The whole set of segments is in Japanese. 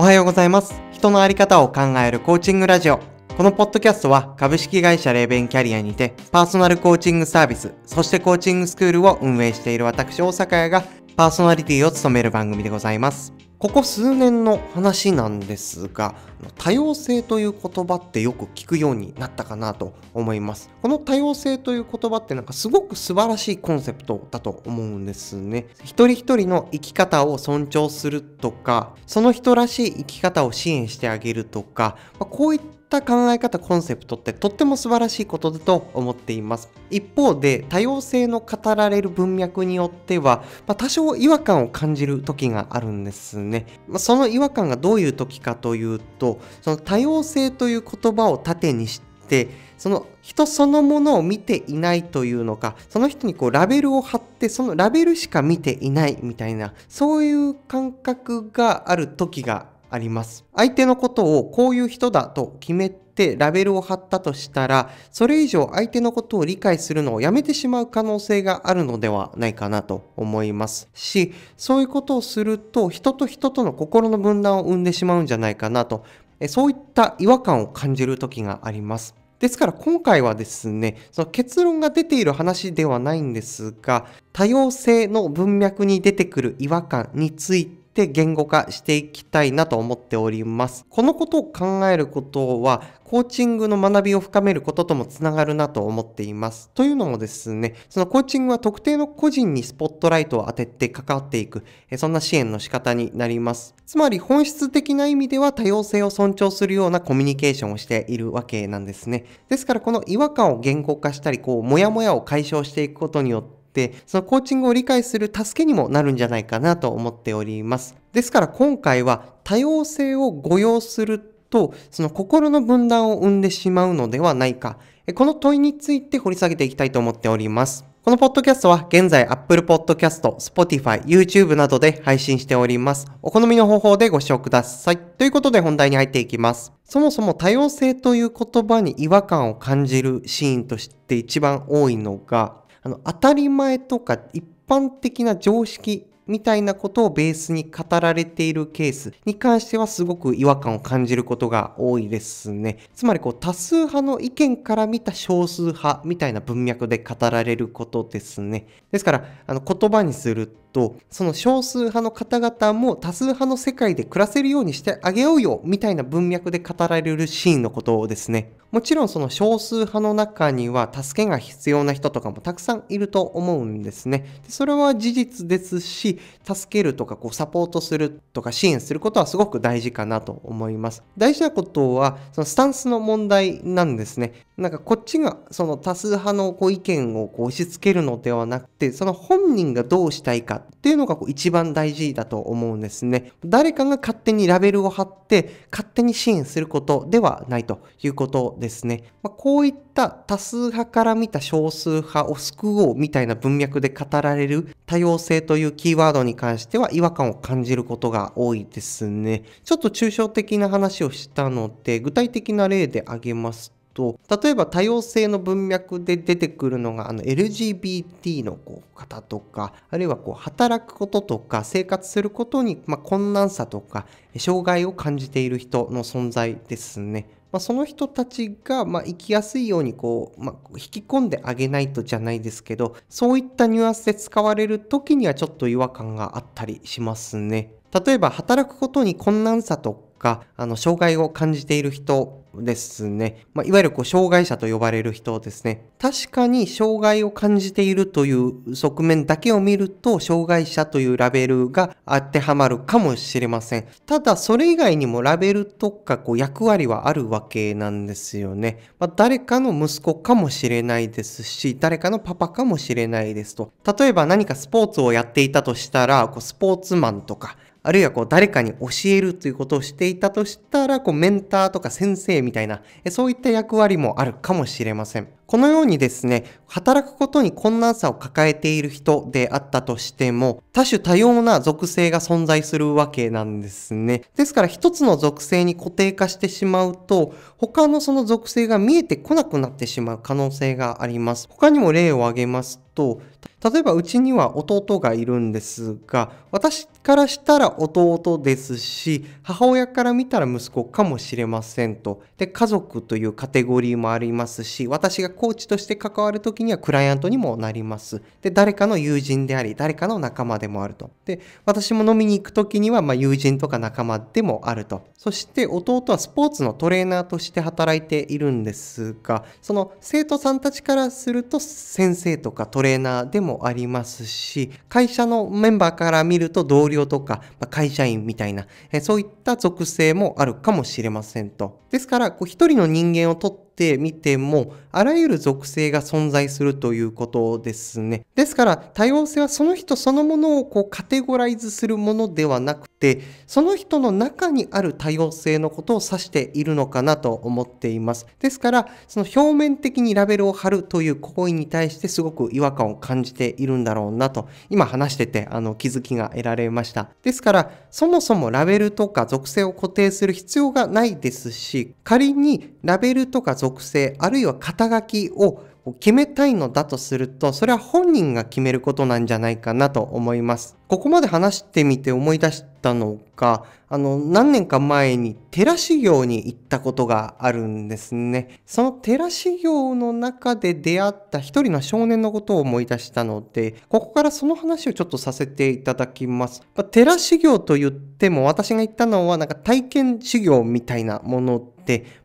おはようございます。人のあり方を考えるコーチングラジオ。このポッドキャストは株式会社レーベンキャリアにてパーソナルコーチングサービス、そしてコーチングスクールを運営している私、大阪屋がパーソナリティを務める番組でございます。ここ数年の話なんですが、多様性という言葉ってよく聞くようになったかなと思います。この多様性という言葉ってなんかすごく素晴らしいコンセプトだと思うんですね。一人一人の生き方を尊重するとか、その人らしい生き方を支援してあげるとか、まあ、こういったった考え方コンセプトってとっても素晴らしいことだと思っています一方で多様性の語られる文脈によっては、まあ、多少違和感を感じる時があるんですね、まあ、その違和感がどういう時かというとその多様性という言葉を盾にしてその人そのものを見ていないというのかその人にこうラベルを貼ってそのラベルしか見ていないみたいなそういう感覚がある時があります。相手のことをこういう人だと決めてラベルを貼ったとしたら、それ以上相手のことを理解するのをやめてしまう可能性があるのではないかなと思いますし、そういうことをすると人と人との心の分断を生んでしまうんじゃないかなと、そういった違和感を感じる時があります。ですから今回はですね、その結論が出ている話ではないんですが、多様性の文脈に出てくる違和感についてして言語化していきたいなと思っております。このことを考えることは、コーチングの学びを深めることともつながるなと思っています。というのもですね、そのコーチングは特定の個人にスポットライトを当てて関わっていく、そんな支援の仕方になります。つまり本質的な意味では多様性を尊重するようなコミュニケーションをしているわけなんですね。ですからこの違和感を言語化したり、こう、モヤモヤを解消していくことによって、、そのコーチングを理解する助けにもなるんじゃないかなと思っております。ですから今回は多様性を誤用すると、その心の分断を生んでしまうのではないか、この問いについて掘り下げていきたいと思っております。このポッドキャストは現在 Apple Podcast、Spotify、YouTube などで配信しております。お好みの方法でご視聴ください。ということで本題に入っていきます。そもそも多様性という言葉に違和感を感じるシーンとして一番多いのが、あの当たり前とか一般的な常識みたいなことをベースに語られているケースに関してはすごく違和感を感じることが多いですね。つまりこう多数派の意見から見た少数派みたいな文脈で語られることですね。ですからあの言葉にすると、その少数派の方々も多数派の世界で暮らせるようにしてあげようよ、みたいな文脈で語られるシーンのことをですね。もちろんその少数派の中には助けが必要な人とかもたくさんいると思うんですね。でそれは事実ですし、助けるとかこうサポートするとか支援することはすごく大事かなと思います。大事なことは、そのスタンスの問題なんですね。なんかこっちがその多数派のこう意見をこう押し付けるのではなくて、その本人がどうしたいかっていうのがこう一番大事だと思うんですね。誰かが勝手にラベルを貼って勝手に支援することではないということですね。まあ、こういった多数派から見た少数派を救おうみたいな文脈で語られる多様性というキーワードに関しては違和感を感じることが多いですね。ちょっと抽象的な話をしたので具体的な例で挙げますとと例えば多様性の文脈で出てくるのがあの LGBT のこう方とかあるいはこう働くこととか生活することに、まあ、困難さとか障害を感じている人の存在ですね。まあ、その人たちが、まあ、生きやすいようにこう、まあ、引き込んであげないとじゃないですけどそういったニュアンスで使われる時にはちょっと違和感があったりしますね。例えば働くことに困難さとか、あの、障害を感じている人ですね。まあ、いわゆるこう障害者と呼ばれる人ですね。確かに障害を感じているという側面だけを見ると、障害者というラベルが当てはまるかもしれません。ただ、それ以外にもラベルとかこう役割はあるわけなんですよね。まあ、誰かの息子かもしれないですし、誰かのパパかもしれないですと。例えば何かスポーツをやっていたとしたら、こうスポーツマンとか、あるいはこう誰かに教えるということをしていたとしたら、こうメンターとか先生みたいな、そういった役割もあるかもしれません。このようにですね、働くことに困難さを抱えている人であったとしても、多種多様な属性が存在するわけなんですね。ですから一つの属性に固定化してしまうと、他のその属性が見えてこなくなってしまう可能性があります。他にも例を挙げますと、例えばうちには弟がいるんですが私からしたら弟ですし母親から見たら息子かもしれませんとで家族というカテゴリーもありますし私がコーチとして関わる時にはクライアントにもなりますで誰かの友人であり誰かの仲間でもあるとで私も飲みに行く時にはま友人とか仲間でもあるとそして弟はスポーツのトレーナーとして働いているんですがその生徒さんたちからすると先生とかトレーナーでももありますし、会社のメンバーから見ると同僚とか、ま会社員みたいな、そういった属性もあるかもしれませんと。ですから、一人の人間をとってってみても、あらゆる属性が存在するということですね。ですから、多様性はその人そのものをこうカテゴライズするものではなくて、その人の中にある多様性のことを指しているのかなと思っています。ですから、その表面的にラベルを貼るという行為に対してすごく違和感を感じているんだろうなと、今話してて、あの、気づきが得られました。ですから、そもそもラベルとか属性を固定する必要がないですし、仮にラベルとか属性あるいは肩書きを決めたいのだとするとそれは本人が決めることなんじゃないかなと思います。ここまで話してみて思い出したのがあの何年か前に寺修行に行ったことがあるんですね。その寺修行の中で出会った一人の少年のことを思い出したのでここからその話をちょっとさせていただきます。寺修行と言っても私が行ったのはなんか体験修行みたいなもの、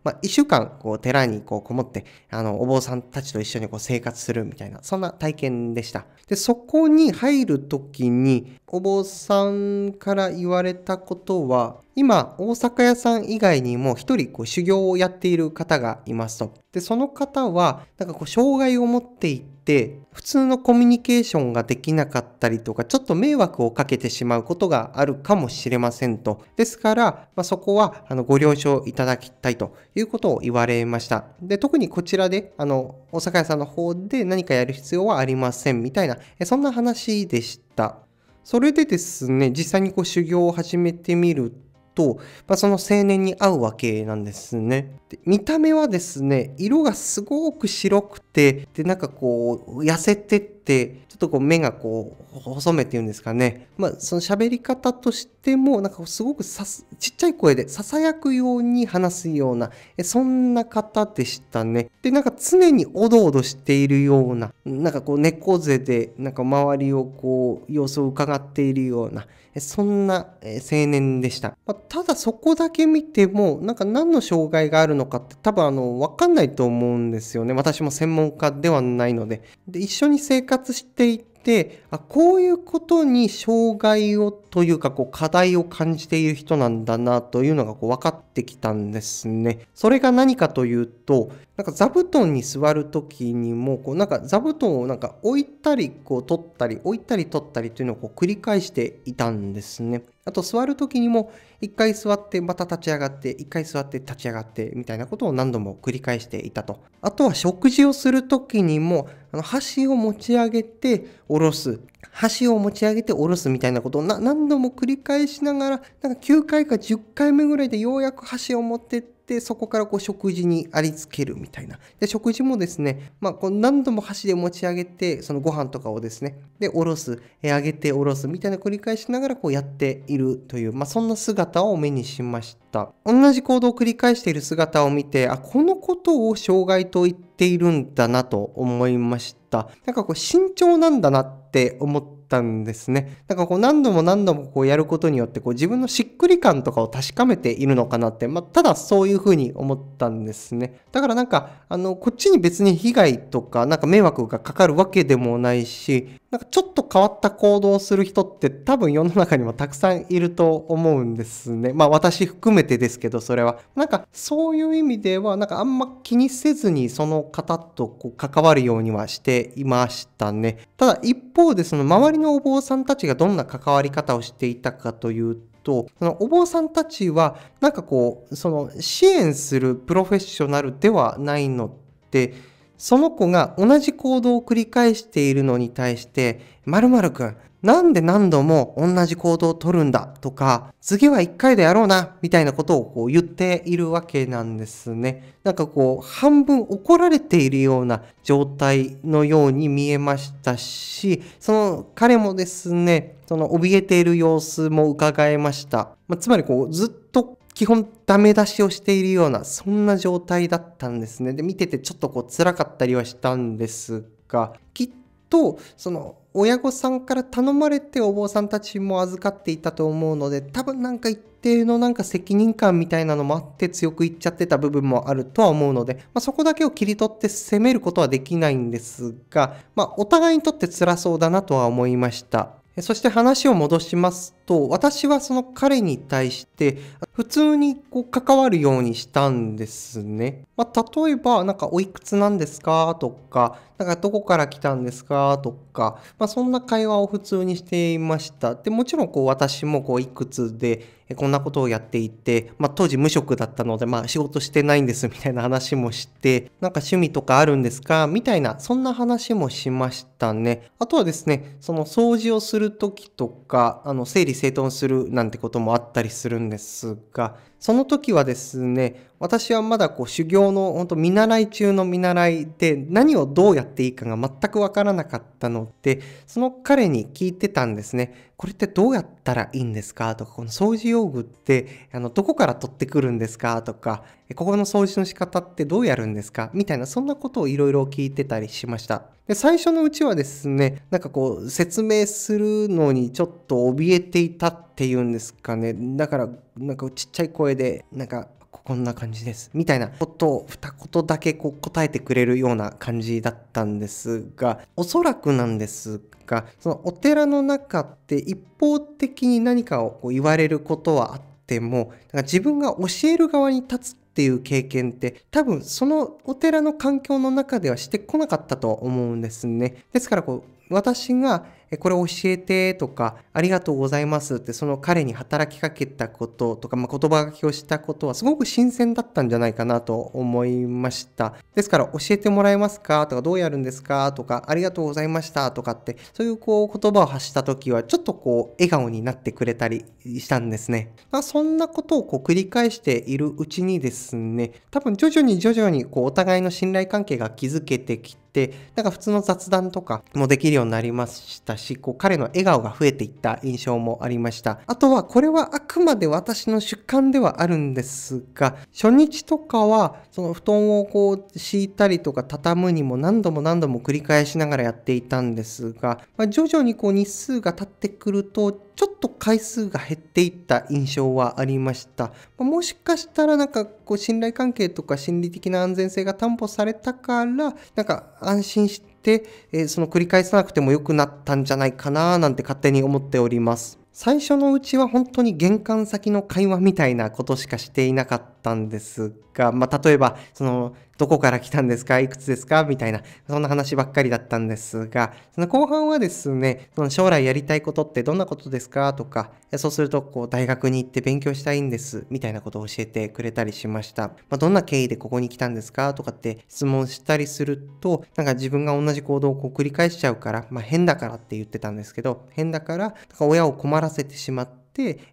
まあ、週間、こう、寺にこう、こもって、あの、お坊さんたちと一緒にこう、生活するみたいな、そんな体験でした。で、そこに入る時に、お坊さんから言われたことは、今、大阪屋さん以外にも一人こう修行をやっている方がいますと。で、その方は、なんかこう、障害を持っていて、普通のコミュニケーションができなかったりとか、ちょっと迷惑をかけてしまうことがあるかもしれませんと。ですから、まあ、そこは、あの、ご了承いただきたいということを言われました。で、特にこちらで、あの、お酒屋さんの方で何かやる必要はありませんみたいな、そんな話でした。それでですね、実際にこう修行を始めてみると、まあ、その青年に合うわけなんですねで。見た目はですね、色がすごく白くて、で、なんかこう、痩せてててちょっとこう目がこう細めっていうんですかねまあその喋り方としてもなんかすごくさすちっちゃい声で囁くように話すようなそんな方でしたねでなんか常におどおどしているようななんかこう猫背でなんか周りをこう様子を伺っているようなそんな青年でした、まあ、ただそこだけ見てもなんか何の障害があるのかって多分あのわかんないと思うんですよね私も専門家ではないのでで一緒に生活活していってあこういうことに障害をというかこう課題を感じている人なんだなというのがこう分かってきたんですね。それが何かというとなんか座布団に座る時にもこうなんか座布団をなんか置いたりこう取ったり置いたり取ったりというのをこう繰り返していたんですね。あと座る時にも一回座ってまた立ち上がって一回座って立ち上がってみたいなことを何度も繰り返していたとあとは食事をする時にもあの箸を持ち上げて下ろす箸を持ち上げて下ろすみたいなことを何度も繰り返しながらなんか9回か10回目ぐらいでようやく箸を持ってってで、そこからこう食事にありつけるみたいな。で、食事もですね、まあ、こう何度も箸で持ち上げて、そのご飯とかをですね、で、おろす、え上げておろすみたいな繰り返しながらこうやっているという、まあ、そんな姿を目にしました。同じ行動を繰り返している姿を見て、あ、このことを障害と言っているんだなと思いました。なんかこう、慎重なんだなって思って、ったんですね。なんかこう何度も何度もこうやることによってこう自分のしっくり感とかを確かめているのかなって、まあ、ただそういうふうに思ったんですね。だからなんかあのこっちに別に被害とかなんか迷惑がかかるわけでもないし、なんかちょっと変わった行動をする人って多分世の中にもたくさんいると思うんですね。まあ私含めてですけどそれは。なんかそういう意味ではなんかあんま気にせずにその方とこう関わるようにはしていましたね。ただ一方でその周りのお坊さんたちがどんな関わり方をしていたかというとそのお坊さんたちはなんかこうその支援するプロフェッショナルではないのでその子が同じ行動を繰り返しているのに対して、〇〇くん、なんで何度も同じ行動をとるんだとか、次は一回でやろうな、みたいなことをこう言っているわけなんですね。なんかこう、半分怒られているような状態のように見えましたし、その彼もですね、その怯えている様子も伺えました。まあ、つまりこう、ずっと基本ダメ出しをしているような、そんな状態だったんですね。で、見ててちょっとこう辛かったりはしたんですが、きっと、その、親御さんから頼まれてお坊さんたちも預かっていたと思うので多分なんか一定のなんか責任感みたいなのもあって強く言っちゃってた部分もあるとは思うので、まあ、そこだけを切り取って責めることはできないんですが、まあ、お互いにとって辛そうだなとは思いました。そして話を戻しますと、私はその彼に対して、普通にこう関わるようにしたんですね。まあ、例えば、なんかおいくつなんですかとか、なんかどこから来たんですかとか、まあ、そんな会話を普通にしていました。で、もちろんこう私もこういくつで、こんなことをやっていて、まあ、当時無職だったので、まあ、仕事してないんですみたいな話もして、なんか趣味とかあるんですかみたいな、そんな話もしましたね。あとはですね、その掃除をするときとか、あの、整理整頓するなんてこともあったりするんです Okay. その時はですね、私はまだこう修行の本当見習い中の見習いで何をどうやっていいかが全くわからなかったので、その彼に聞いてたんですね。これってどうやったらいいんですかとか、この掃除用具ってあのどこから取ってくるんですかとか、ここの掃除の仕方ってどうやるんですかみたいなそんなことをいろいろ聞いてたりしました。で最初のうちはですね、なんかこう説明するのにちょっと怯えていたっていうんですかね。だからなんかちっちゃい声でなんかこんな感じですみたいなことを二言だけこう答えてくれるような感じだったんですがおそらくなんですがそのお寺の中って一方的に何かをこう言われることはあってもなんか自分が教える側に立つっていう経験って多分そのお寺の環境の中ではしてこなかったと思うんですね。ですからこう私がえこれ教えてとか、ありがとうございますって、その彼に働きかけたこととか、まあ、言葉書きをしたことはすごく新鮮だったんじゃないかなと思いました。ですから、教えてもらえますかとか、どうやるんですかとか、ありがとうございましたとかって、そういうこう言葉を発した時は、ちょっとこう、笑顔になってくれたりしたんですね。まあ、そんなことをこう繰り返しているうちにですね、多分徐々に徐々にこうお互いの信頼関係が築けてきて、なんか普通の雑談とかもできるようになりましたしこう彼の笑顔が増えていった印象もありました。あとはこれはあくまで私の主観ではあるんですが、初日とかはその布団をこう敷いたりとか畳むにも何度も何度も繰り返しながらやっていたんですが、まあ、徐々にこう日数が経ってくると、ちょっと回数が減っていった印象はありました。まもしかしたらなんかこう信頼関係とか心理的な安全性が担保されたから、なんか安心して、えー、その繰り返さなくても良くなったんじゃないかななんて勝手に思っております。最初のうちは本当に玄関先の会話みたいなことしかしていなかっったんですが、まあ、例えば、その、どこから来たんですかいくつですかみたいな、そんな話ばっかりだったんですが、その後半はですね、その将来やりたいことってどんなことですかとか、そうすると、こう、大学に行って勉強したいんです、みたいなことを教えてくれたりしました。まあ、どんな経緯でここに来たんですかとかって質問したりすると、なんか自分が同じ行動をこう繰り返しちゃうから、まあ、変だからって言ってたんですけど、変だから、から親を困らせてしまって、、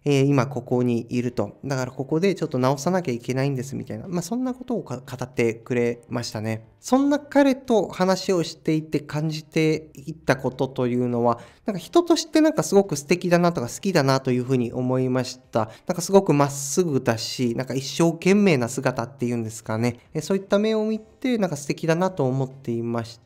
えー、今ここにいると。だからここでちょっと直さなきゃいけないんですみたいな。まあ、そんなことを語ってくれましたね。そんな彼と話をしていて感じていったことというのは、なんか人としてなんかすごく素敵だなとか好きだなというふうに思いました。なんかすごくまっすぐだし、なんか一生懸命な姿っていうんですかね。そういった目を見て、なんか素敵だなと思っていました。。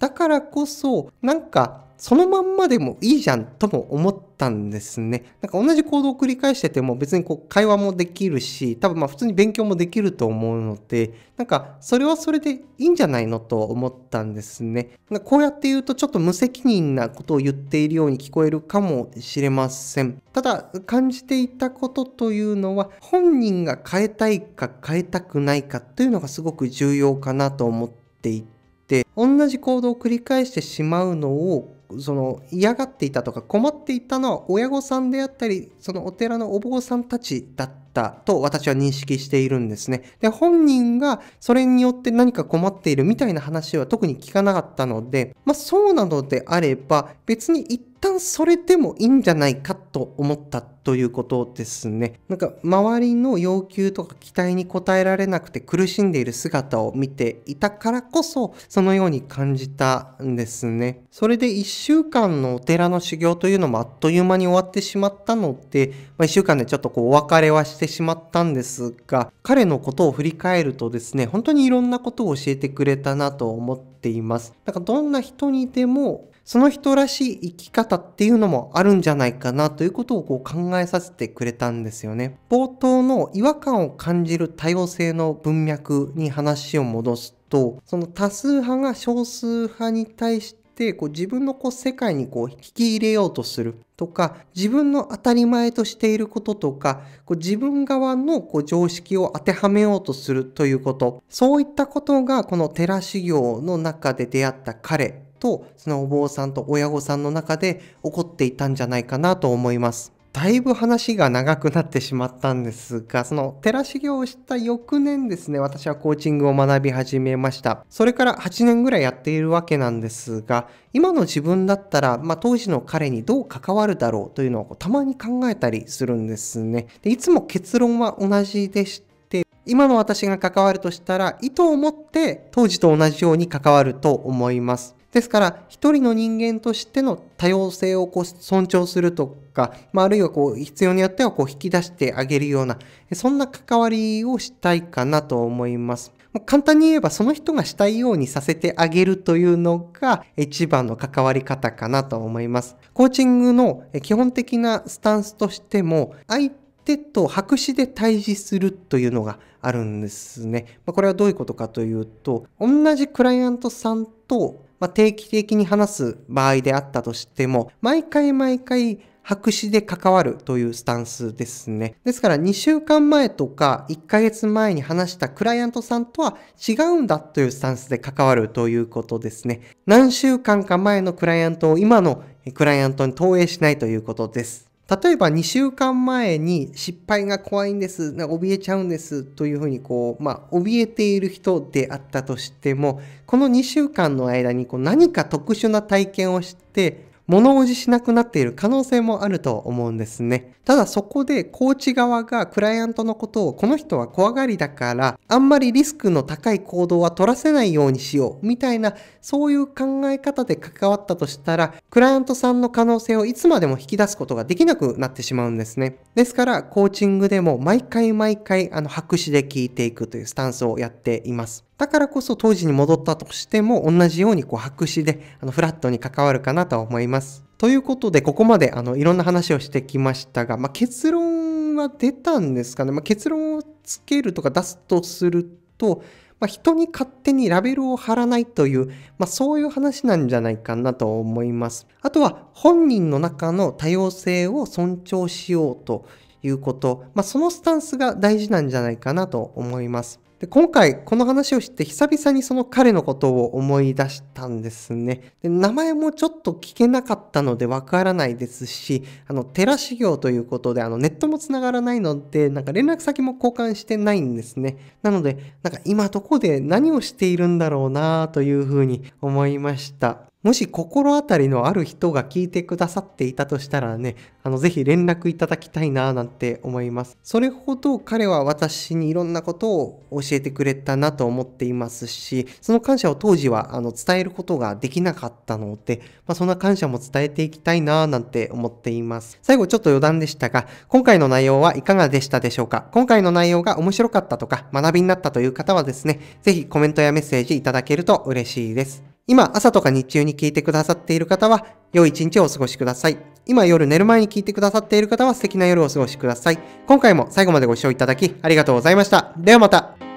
だからこそ、なんか、そのまんまでもいいじゃんとも思ったんですね。なんか同じ行動を繰り返してても別にこう会話もできるし、多分まあ普通に勉強もできると思うので、なんかそれはそれでいいんじゃないのと思ったんですね。こうやって言うとちょっと無責任なことを言っているように聞こえるかもしれません。ただ感じていたことというのは本人が変えたいか変えたくないかというのがすごく重要かなと思っていて、って同じ行動を繰り返してしまうのをその嫌がっていたとか困っていたのは親御さんであったりそのお寺のお坊さんたちだったと私は認識しているんですね。で本人がそれによって何か困っているみたいな話は特に聞かなかったので、まあ、そうなのであれば別に一旦それでもいいんじゃないかと思ったということですね。なんか周りの要求とか期待に応えられなくて苦しんでいる姿を見ていたからこそそのように感じたんですね。それで一週間のお寺の修行というのもあっという間に終わってしまったので、まあ、週間でちょっとこうお別れはしてしまったんですが彼のことを振り返るとですね本当にいろんなことを教えてくれたなと思っています。なんかどんな人にでもその人らしい生き方っていうのもあるんじゃないかなということをこう考えさせてくれたんですよね。冒頭の違和感を感じる多様性の文脈に話を戻すと、その多数派が少数派に対してこう自分のこう世界にこう引き入れようとするとか自分の当たり前としていることとかこう自分側のこう常識を当てはめようとするということそういったことがこの寺修行の中で出会った彼とそのお坊さんと親御さんの中で起こっていたんじゃないかなと思います。だいぶ話が長くなってしまったんですが、その寺修行をした翌年ですね、私はコーチングを学び始めました。それから8年ぐらいやっているわけなんですが、今の自分だったら、まあ、当時の彼にどう関わるだろうというのをたまに考えたりするんですね。でいつも結論は同じでして、今の私が関わるとしたら、意図を持って当時と同じように関わると思います。ですから、一人の人間としての多様性をこう尊重するとか、まあ、あるいはこう、必要によってはこう、引き出してあげるような、そんな関わりをしたいかなと思います。簡単に言えばその人がしたいようにさせてあげるというのが一番の関わり方かなと思います。コーチングの基本的なスタンスとしても相手と白紙で対峙するというのがあるんですね。これはどういうことかというと同じクライアントさんとまあ、定期的に話す場合であったとしても、毎回毎回白紙で関わるというスタンスですね。ですから2週間前とか1ヶ月前に話したクライアントさんとは違うんだというスタンスで関わるということですね。何週間か前のクライアントを今のクライアントに投影しないということです。例えば2週間前に失敗が怖いんです、怯えちゃうんですというふうにこう、まあ、怯えている人であったとしても、この2週間の間にこう何か特殊な体験をして、物おじしなくなっている可能性もあると思うんですね。ただそこでコーチ側がクライアントのことをこの人は怖がりだからあんまりリスクの高い行動は取らせないようにしようみたいなそういう考え方で関わったとしたらクライアントさんの可能性をいつまでも引き出すことができなくなってしまうんですね。ですからコーチングでも毎回毎回あの白紙で聞いていくというスタンスをやっています。だからこそ当時に戻ったとしても同じようにこう白紙であのフラットに関わるかなとは思います。ということでここまであのいろんな話をしてきましたが、まあ、結論は出たんですかね、まあ、結論をつけるとか出すとすると、まあ、人に勝手にラベルを貼らないという、まあ、そういう話なんじゃないかなと思います。あとは本人の中の多様性を尊重しようということ、まあ、そのスタンスが大事なんじゃないかなと思います。で今回この話をして久々にその彼のことを思い出したんですね。で名前もちょっと聞けなかったのでわからないですし、あの寺修行ということであのネットも繋がらないので、なんか連絡先も交換してないんですね。なので、なんか今どこで何をしているんだろうなというふうに思いました。もし心当たりのある人が聞いてくださっていたとしたらね、あの、ぜひ連絡いただきたいななんて思います。それほど彼は私にいろんなことを教えてくれたなと思っていますし、その感謝を当時はあの伝えることができなかったので、まあ、そんな感謝も伝えていきたいななんて思っています。最後ちょっと余談でしたが、今回の内容はいかがでしたでしょうか今回の内容が面白かったとか学びになったという方はですね、ぜひコメントやメッセージいただけると嬉しいです。今、朝とか日中に聞いてくださっている方は、良い一日をお過ごしください。今夜寝る前に聞いてくださっている方は素敵な夜をお過ごしください。今回も最後までご視聴いただきありがとうございました。ではまた。